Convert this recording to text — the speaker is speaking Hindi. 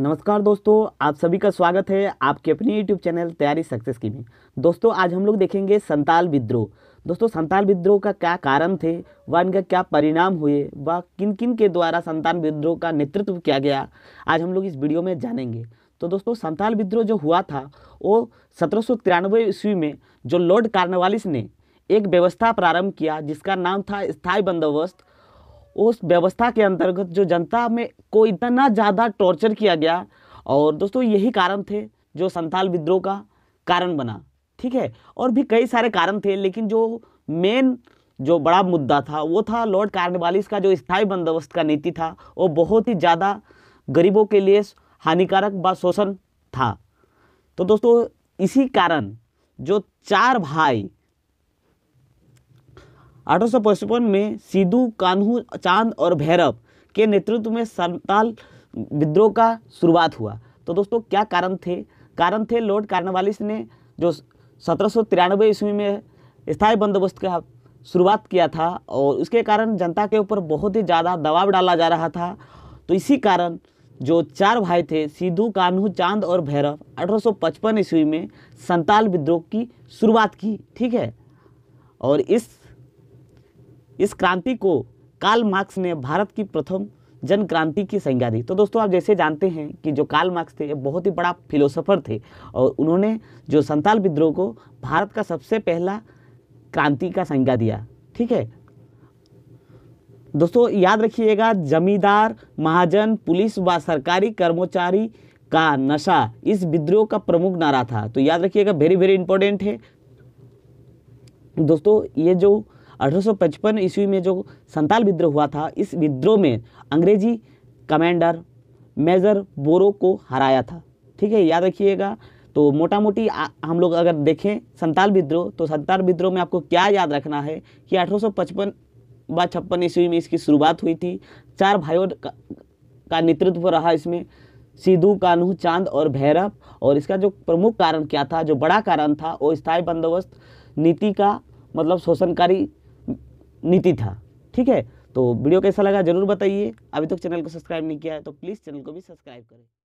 नमस्कार दोस्तों आप सभी का स्वागत है आपके अपने यूट्यूब चैनल तैयारी सक्सेस की में दोस्तों आज हम लोग देखेंगे संताल विद्रोह दोस्तों संताल विद्रोह का क्या कारण थे व इनका क्या परिणाम हुए व किन किन के द्वारा संताल विद्रोह का नेतृत्व किया गया आज हम लोग इस वीडियो में जानेंगे तो दोस्तों संताल विद्रोह जो हुआ था वो सत्रह सौ ईस्वी में जो लॉर्ड कार्नवालिस ने एक व्यवस्था प्रारंभ किया जिसका नाम था स्थायी बंदोबस्त उस व्यवस्था के अंतर्गत जो जनता में को इतना ज़्यादा टॉर्चर किया गया और दोस्तों यही कारण थे जो संताल विद्रोह का कारण बना ठीक है और भी कई सारे कारण थे लेकिन जो मेन जो बड़ा मुद्दा था वो था लॉर्ड कार्नवालिस का जो स्थायी बंदोबस्त का नीति था वो बहुत ही ज़्यादा गरीबों के लिए हानिकारक व शोषण था तो दोस्तों इसी कारण जो चार भाई अठारह में सिद्धू कान्हू चांद और भैरव के नेतृत्व में संताल विद्रोह का शुरुआत हुआ तो दोस्तों क्या कारण थे कारण थे लॉर्ड कार्नवालिस ने जो सत्रह सौ तिरानवे ईस्वी में स्थायी बंदोबस्त का शुरुआत किया था और उसके कारण जनता के ऊपर बहुत ही ज़्यादा दबाव डाला जा रहा था तो इसी कारण जो चार भाई थे सिद्धू कान्हू चांद और भैरव 1855 ईस्वी में संताल विद्रोह की शुरुआत की ठीक है और इस इस क्रांति को कार्ल मार्क्स ने भारत की प्रथम जन क्रांति की संज्ञा दी तो दोस्तों आप जैसे जानते हैं कि जो कार्ल मार्क्स थे बहुत ही बड़ा फिलोसोफर थे और उन्होंने जो संताल विद्रोह को भारत का सबसे पहला क्रांति का संज्ञा दिया ठीक है दोस्तों याद रखिएगा जमींदार महाजन पुलिस व सरकारी कर्मचारी का नशा इस विद्रोह का प्रमुख नारा था तो याद रखिएगा वेरी वेरी इंपॉर्टेंट है दोस्तों ये जो अठारह ईस्वी में जो संताल विद्रोह हुआ था इस विद्रोह में अंग्रेजी कमांडर मेजर बोरो को हराया था ठीक है याद रखिएगा तो मोटा मोटी हम लोग अगर देखें संताल विद्रोह तो संताल विद्रोह में आपको क्या याद रखना है कि अठारह व छप्पन ईस्वी में इसकी शुरुआत हुई थी चार भाइयों का, नेतृत्व रहा इसमें सिद्धू कानू चांद और भैरव और इसका जो प्रमुख कारण क्या था जो बड़ा कारण था वो स्थायी बंदोबस्त नीति का मतलब शोषणकारी नीति था ठीक है तो वीडियो कैसा लगा जरूर बताइए अभी तक तो चैनल को सब्सक्राइब नहीं किया है तो प्लीज़ चैनल को भी सब्सक्राइब करें